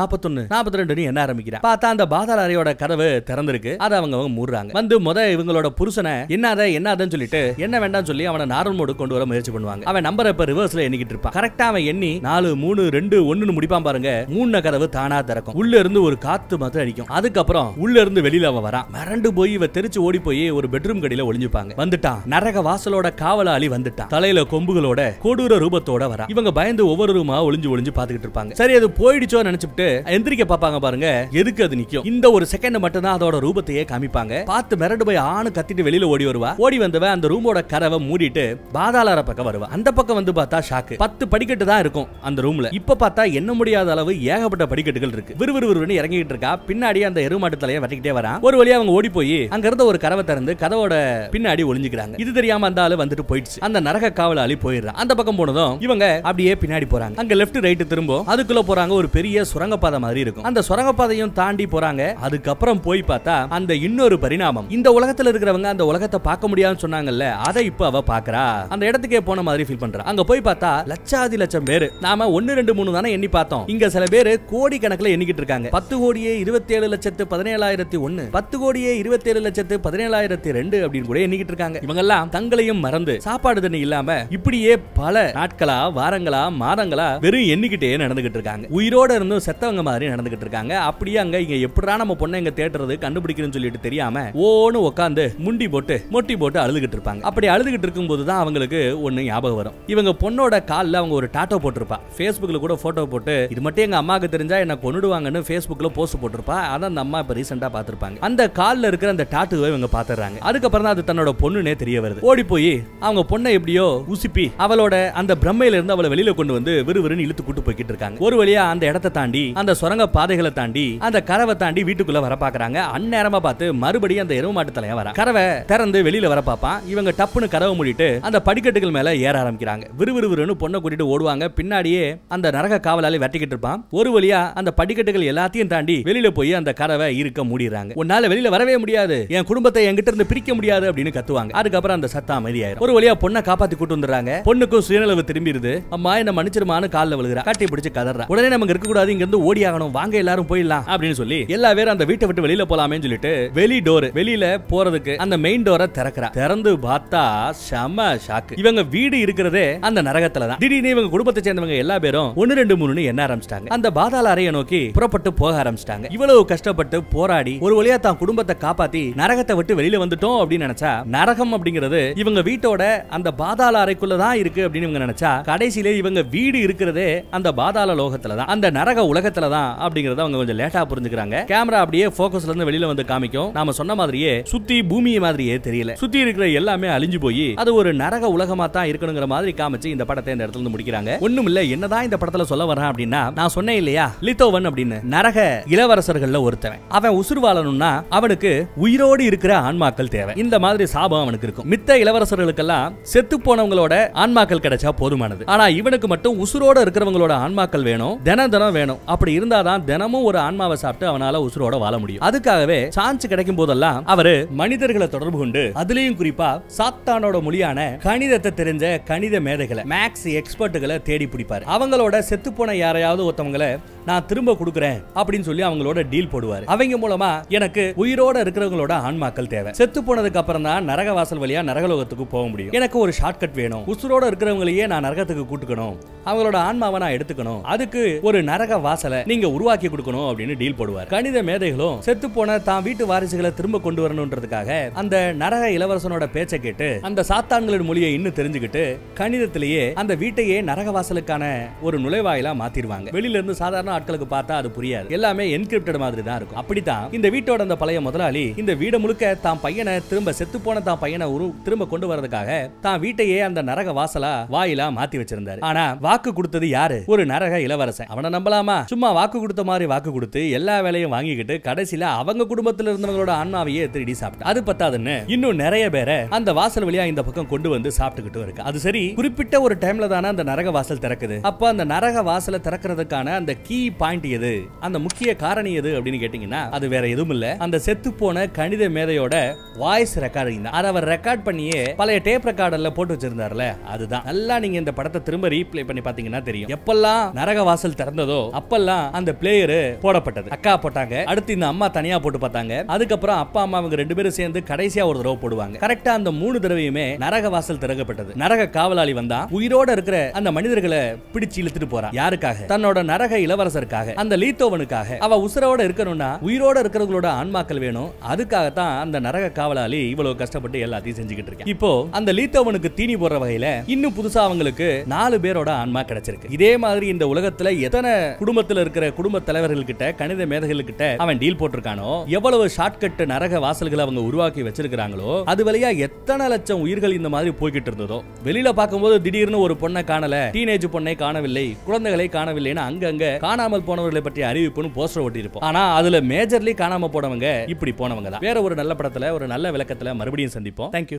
நாற்பத்தொன்னு நாற்பத்தி ரெண்டுன்னு என்ன பார்த்தா அந்த கதவு திறந்திருக்கு அதை அவங்க அவங்க மூடுறாங்க வந்து முத இவங்களோட புருஷனை என்னாத என்னாதன்னு சொல்லிட்டு என்ன வேண்டாம் சொல்லி அவனை நார்மல் மோடு கொண்டு வர முயற்சி பண்ணுவாங்க அவன் நம்பரை இப்ப ரிவர்ஸ்ல எண்ணிக்கிட்டு இருப்பான் கரெக்டா அவன் எண்ணி நாலு மூணு ரெண்டு ஒன்னு முடிப்பான் பாருங்க மூணு கதவு தானா திறக்கும் உள்ள இருந்து ஒரு காத்து மாத்திரம் அடிக்கும் அதுக்கப்புறம் உள்ள இருந்து வெளியில அவ வரா மிரண்டு போய் இவ தெரிச்சு ஓடி போய் ஒரு பெட்ரூம் கடையில ஒளிஞ்சுப்பாங்க வந்துட்டான் நரக வாசலோட காவலாளி வந்துட்டான் தலையில கொம்புகளோட கொடூர ரூபத்தோட வரா இவங்க பயந்து ஒவ்வொரு ரூமா ஒளிஞ்சு ஒளிஞ்சு பாத்துக்கிட்டு இருப்பாங்க சரி அது போயிடுச்சோ நினைச்சுட்டு எந்திரிக்க பாப்பாங்க பாருங்க எதுக்கு அது நிக்கும் இந்த ஒரு செகண்ட் மட்டும் தான் அதோட ரூபத்தையே காமிப்பாங்க பார்த்து மிரண்டு போய் ஆணு கத்திட்டு வெளியில ஓடி வருவா ஓடி வந்தவ அந்த ரூமோட கதவை மூடிட்டு பாதாளர பக்கம் வருவா அந்த பக்கம் வந்து பார்த்தா ஷாக்கு பத்து படிக்கட்டு தான் இருக்கும் அந்த ரூம்ல இப்ப பார்த்தா என்ன முடியாத அளவு ஏகப்பட்ட படிக்கட்டுகள் இருக்கு விறுவிறுவிறுன்னு இறங்கிட்டு இருக்கா பின்னாடி அந்த எருமாட்டு தலையை வட்டிக்கிட்டே வரான் ஒரு வழியா அவங்க ஓடி போய் அங்க இருந்த ஒரு கதவை திறந்து கதவோட பின்னாடி ஒளிஞ்சுக்கிறாங்க இது தெரியாம அந்த ஆளு வந்துட்டு போயிடுச்சு அந்த நரக காவலாளி போயிடுறான் அந்த பக்கம் போனதும் இவங்க அப்படியே பின்னாடி போறாங்க அங்க லெஃப்ட் ரைட் திரும்ப அதுக்குள்ள போறாங்க ஒரு பெரிய சுரங்கப்பாதை மாதிரி இருக்கும் அந்த சுரங்கப்பாதையும் தாண்டி போறாங்க அதுக்கப்புறம் போய் பார்த்தா அந்த இன்னொரு பரிணாமம் இந்த உலகத்துல இருக்கிறவங்க அந்த உலகத்தை பார்க்க முடியாதுன்னு சொன்னாங்கல்ல அதை இப்ப அவ பாக்குறா அந்த இடத்துக்கே போன மாதிரி ஃபீல் பண்றா அங்க போய் பார்த்தா லட்சாதி லட்சம் பேர் நாம ஒன்னு ரெண்டு மூணு தானே எண்ணி பார்த்தோம் இங்க சில பேர் கோடி கணக்குல எண்ணிக்கிட்டு இருக்காங்க பத்து கோடியே கோடியே ஏழு லட்சத்து பதினேழாயிரத்தி ஒன்னு பத்து கோடியே ஏழு லட்சத்து பதினேழாயிரத்தி ரெண்டு அப்படின்னு கூட எண்ணிக்கிட்டு இருக்காங்க இவங்க எல்லாம் தங்களையும் மறந்து சாப்பாடு தண்ணி இல்லாம இப்படியே பல நாட்களா வாரங்களா மாதங்களா வெறும் எண்ணிக்கிட்டே நடந்துகிட்டு இருக்காங்க உயிரோட இருந்தும் செத்தவங்க மாதிரி நடந்துகிட்டு இருக்காங்க அப்படியே அங்க இங்க எப்படா நம்ம பொண்ணை இங்க தேட்டுறது கண்டுபிடிக்கணும்னு சொல்லிட்டு தெரியாம ஓன்னு உட்காந்து முண்டி போட்டு மொட்டி போட்டு அழுதுகிட்டு இருப்பாங்க அப்படி அழுதுகிட்டு இருக்கும் போதுதான் அவங்களுக்கு ஒண்ணு ஞாபகம் வரும் இவங்க பொண்ணோட காலில் அவங்க ஒரு டாட்டோ போட்டிருப்பா ஃபேஸ்புக்கில் கூட போட்டோ போட்டு இது மட்டும் எங்க அம்மாக்கு தெரிஞ்சா என்ன கொண்டுடுவாங்கன்னு ஃபேஸ்புக்கில் போஸ்ட் போட்டிருப்பா அதை அந்த அம்மா இப்போ ரீசெண்டா பார்த்துருப்பாங்க அந்த கால்ல இருக்கிற அந்த டாட்டுவை இவங்க பார்த்துறாங்க அதுக்கப்புறம் தான் அது தன்னோட பொண்ணுனே தெரிய வருது ஓடி போய் அவங்க பொண்ணை எப்படியோ உசுப்பி அவளோட அந்த பிரம்மையில இருந்து அவளை வெளியில கொண்டு வந்து விறுவிறுன்னு இழுத்து கூட்டு போய்கிட்டு இருக்காங்க ஒரு வழியா அந்த இடத்தை தாண்டி அந்த சுரங்க பாதைகளை தாண்டி அந்த கரவை தாண்டி வீட்டுக்குள்ள வர பாக்குறாங்க அந்நேரமா பார்த்து மறுபடியும் அந்த எருவு மாட்டு வர வரா கரவை திறந்து வெளியில வர பாப்பான் இவங்க டப்புன்னு கரவை மூடிட்டு அந்த படிக்கட்டுகள் மேல ஏற ஆரம்பிக்கிறாங்க விறுவிறுவிறுன்னு பொண்ணை கூட்டிட்டு ஓடுவாங்க பின்னாடியே அந்த நரக காவலாளி வெட்டிக்கிட்டு இருப்பான் ஒரு வழியா அந்த படிக்கட்டுகள் எல்லாத்தையும் தாண்டி வெளியில போய் அந்த கதவை இருக்க மூடிடுறாங்க உன்னால வெளியில வரவே முடியாது என் குடும்பத்தை என்கிட்ட இருந்து பிரிக்க முடியாது அப்படின்னு கத்துவாங்க அதுக்கப்புறம் அந்த சத்தம் அமைதியாயிரும் ஒரு வழியா பொண்ணை காப்பாத்தி கூட்டு வந்துடுறாங்க பொண்ணுக்கும் சுயநலவு திரும்பிடுது அம்மா என்ன மன்னிச்சிருமான்னு காலில் விழுகிறா காட்டி பிடிச்சு கதறா உடனே நமக்கு இருக்க கூடாது இங்க இருந்து ஓடி ஆகணும் வாங்க எல்லாரும் போயிடலாம் அப்படின்னு சொல்லி எல்லா பேரும் அந்த வீட்டை விட்டு வெளியில போலாமே சொல்லிட்டு வெளி டோர் வெளியில போறதுக்கு அந்த மெயின் டோரை திறக்கிறா திறந்து பார்த்தா செம ஷாக்கு இவங்க வீடு இருக்கிறதே அந்த நரகத்துல தான் திடீர்னு இவங்க குடும்பத்தை சேர்ந்தவங்க எல்லா பேரும் ஒன்னு ரெண்டு மூணுன்னு என்ன ஆரம்பிச்சிட்டாங்க அந்த பாதாள அறையை நோக்கி புறப்பட்டு போக ஆரம்பிச்சிட்டாங்க இருக்காங்க இவ்வளவு கஷ்டப்பட்டு போராடி ஒரு வழியா தான் குடும்பத்தை காப்பாத்தி நரகத்தை விட்டு வெளியில வந்துட்டோம் அப்படின்னு நினைச்சா நரகம் அப்படிங்கிறது இவங்க வீட்டோட அந்த பாதாள அறைக்குள்ளதான் தான் இருக்கு அப்படின்னு இவங்க நினைச்சா கடைசியிலே இவங்க வீடு இருக்கிறதே அந்த பாதாள லோகத்துலதான் அந்த நரக உலகத்துல அப்படிங்கறத அவங்க கொஞ்சம் லேட்டா புரிஞ்சுக்கிறாங்க கேமரா அப்படியே போக்கஸ்ல இருந்து வெளியில வந்து காமிக்கும் நாம சொன்ன மாதிரியே சுத்தி பூமியை மாதிரியே தெரியல சுத்தி இருக்கிற எல்லாமே அழிஞ்சு போய் அது ஒரு நரக உலகமா தான் இருக்கணுங்கிற மாதிரி காமிச்சு இந்த படத்தை இந்த இடத்துல இருந்து முடிக்கிறாங்க ஒண்ணும் இல்ல என்னதான் இந்த படத்துல சொல்ல வரேன் அப்படின்னா நான் சொன்னேன் இல்லையா லித்தோவன் அப்படின்னு நரக இலவ இளவரசர்கள்ல ஒருத்தவன் அவன் உசுர் வாழணும்னா அவனுக்கு உயிரோடு இருக்கிற ஆன்மாக்கள் தேவை இந்த மாதிரி சாபம் அவனுக்கு இருக்கும் மித்த இளவரசர்களுக்கெல்லாம் செத்து போனவங்களோட ஆன்மாக்கள் கிடைச்சா போதுமானது ஆனா இவனுக்கு மட்டும் உசுரோட இருக்கிறவங்களோட ஆன்மாக்கள் வேணும் தினம் தினம் வேணும் அப்படி இருந்தாதான் தினமும் ஒரு ஆன்மாவை சாப்பிட்டு அவனால உசுரோட வாழ முடியும் அதுக்காகவே சான்ஸ் கிடைக்கும் போதெல்லாம் அவரு மனிதர்களை தொடர்பு கொண்டு அதுலயும் குறிப்பா சாத்தானோட மொழியான கணிதத்தை தெரிஞ்ச கணித மேதைகளை மேக்ஸ் எக்ஸ்பர்ட்டுகளை தேடி பிடிப்பாரு அவங்களோட செத்து போன யாரையாவது ஒருத்தவங்களை நான் திரும்ப கொடுக்குறேன் அப்படின்னு சொல்லி அவங்க அவங்களோட டீல் போடுவாரு அவங்க மூலமா எனக்கு உயிரோட இருக்கிறவங்களோட ஆன்மாக்கள் தேவை செத்து போனதுக்கு அப்புறம் தான் நரக வாசல் வழியா நரகலோகத்துக்கு போக முடியும் எனக்கு ஒரு ஷார்ட்கட் வேணும் உசுரோட இருக்கிறவங்களையே நான் நரகத்துக்கு கூட்டுக்கணும் அவங்களோட ஆன்மாவை நான் எடுத்துக்கணும் அதுக்கு ஒரு நரக வாசலை நீங்க உருவாக்கி கொடுக்கணும் அப்படின்னு டீல் போடுவார் கணித மேதைகளும் செத்து போன தான் வீட்டு வாரிசுகளை திரும்ப கொண்டு வரணும்ன்றதுக்காக அந்த நரக இளவரசனோட பேச்சை கேட்டு அந்த சாத்தான்களின் மொழியை இன்னும் தெரிஞ்சுக்கிட்டு கணிதத்திலேயே அந்த வீட்டையே நரக வாசலுக்கான ஒரு நுழைவாயிலா மாத்திருவாங்க வெளியில இருந்து சாதாரண ஆட்களுக்கு பார்த்தா அது புரியாது எல்லாமே என் என்கிரிப்டட் மாதிரி தான் இருக்கும் அப்படித்தான் இந்த வீட்டோட அந்த பழைய முதலாளி இந்த வீடு முழுக்க தான் பையனை திரும்ப செத்து போன தான் பையனை உரு திரும்ப கொண்டு வரதுக்காக தான் வீட்டையே அந்த நரக வாசலா வாயிலா மாத்தி வச்சிருந்தாரு ஆனா வாக்கு கொடுத்தது யாரு ஒரு நரக இளவரசன் அவனை நம்பலாமா சும்மா வாக்கு கொடுத்த மாதிரி வாக்கு கொடுத்து எல்லா வேலையும் வாங்கிக்கிட்டு கடைசியில அவங்க குடும்பத்தில் இருந்தவங்களோட ஆன்மாவையே திருடி சாப்பிட்டு அது பத்தாதுன்னு இன்னும் நிறைய பேரை அந்த வாசல் வழியா இந்த பக்கம் கொண்டு வந்து சாப்பிட்டுக்கிட்டும் இருக்கு அது சரி குறிப்பிட்ட ஒரு டைம்ல தானே அந்த நரக வாசல் திறக்குது அப்ப அந்த நரக வாசலை திறக்கிறதுக்கான அந்த கீ பாயிண்ட் எது அந்த முக்கிய காரணி எது அப்படின்னு கேட்டீங்கன்னா அது வேற எதுவும் இல்ல அந்த செத்து போன கணித மேதையோட வாய்ஸ் ரெக்கார்டிங் தான் அதை அவர் ரெக்கார்ட் பண்ணியே பழைய டேப் ரெக்கார்டர்ல போட்டு வச்சிருந்தாருல அதுதான் நல்லா நீங்க இந்த படத்தை திரும்ப ரீப்ளே பண்ணி பாத்தீங்கன்னா தெரியும் எப்பெல்லாம் நரக வாசல் திறந்ததோ அப்பெல்லாம் அந்த பிளேயர் போடப்பட்டது அக்கா போட்டாங்க அடுத்து இந்த அம்மா தனியா போட்டு பார்த்தாங்க அதுக்கப்புறம் அப்பா அம்மா அவங்க ரெண்டு பேரும் சேர்ந்து கடைசியா ஒரு தடவை போடுவாங்க கரெக்டா அந்த மூணு தடவையுமே நரக வாசல் திறக்கப்பட்டது நரக காவலாளி வந்தா உயிரோட இருக்கிற அந்த மனிதர்களை பிடிச்சு இழுத்துட்டு போறான் யாருக்காக தன்னோட நரக இளவரசருக்காக அந்த லீத்தோவனுக்காக அவ உசுரோட இருக்கணும்னா உயிரோட இருக்கிறவங்களோட ஆன்மாக்கள் வேணும் அதுக்காகத்தான் அந்த நரக காவலாளி இவ்வளவு கஷ்டப்பட்டு எல்லாத்தையும் செஞ்சுக்கிட்டு இருக்கேன் இப்போ அந்த லீத்தவனுக்கு தீனி போடுற வகையில இன்னும் புதுசா அவங்களுக்கு நாலு பேரோட ஆன்மா கிடைச்சிருக்கு இதே மாதிரி இந்த உலகத்துல எத்தனை குடும்பத்துல இருக்கிற குடும்ப தலைவர்கள் கிட்ட கணித மேதைகள் கிட்ட அவன் டீல் போட்டிருக்கானோ எவ்வளவு ஷார்ட்கட் நரக வாசல்களை அவங்க உருவாக்கி வச்சிருக்காங்களோ அது வழியா எத்தனை லட்சம் உயிர்கள் இந்த மாதிரி போய்கிட்டு இருந்ததோ வெளியில பார்க்கும்போது திடீர்னு ஒரு பொண்ணை காணல டீனேஜ் பொண்ணை காணவில்லை குழந்தைகளை காணவில்லைன்னு அங்கங்க காணாமல் போனவர்களை பற்றிய அறிவிப்புன்னு போஸ்டர் ஓட்டியிருப்போம் ஆனால் அதில் மேஜர்லி காணாமல் போனவங்க இப்படி போனவங்க தான் வேற ஒரு நல்ல படத்தில் ஒரு நல்ல விளக்கத்தில் மறுபடியும் சந்திப்போம் தேங்க்யூ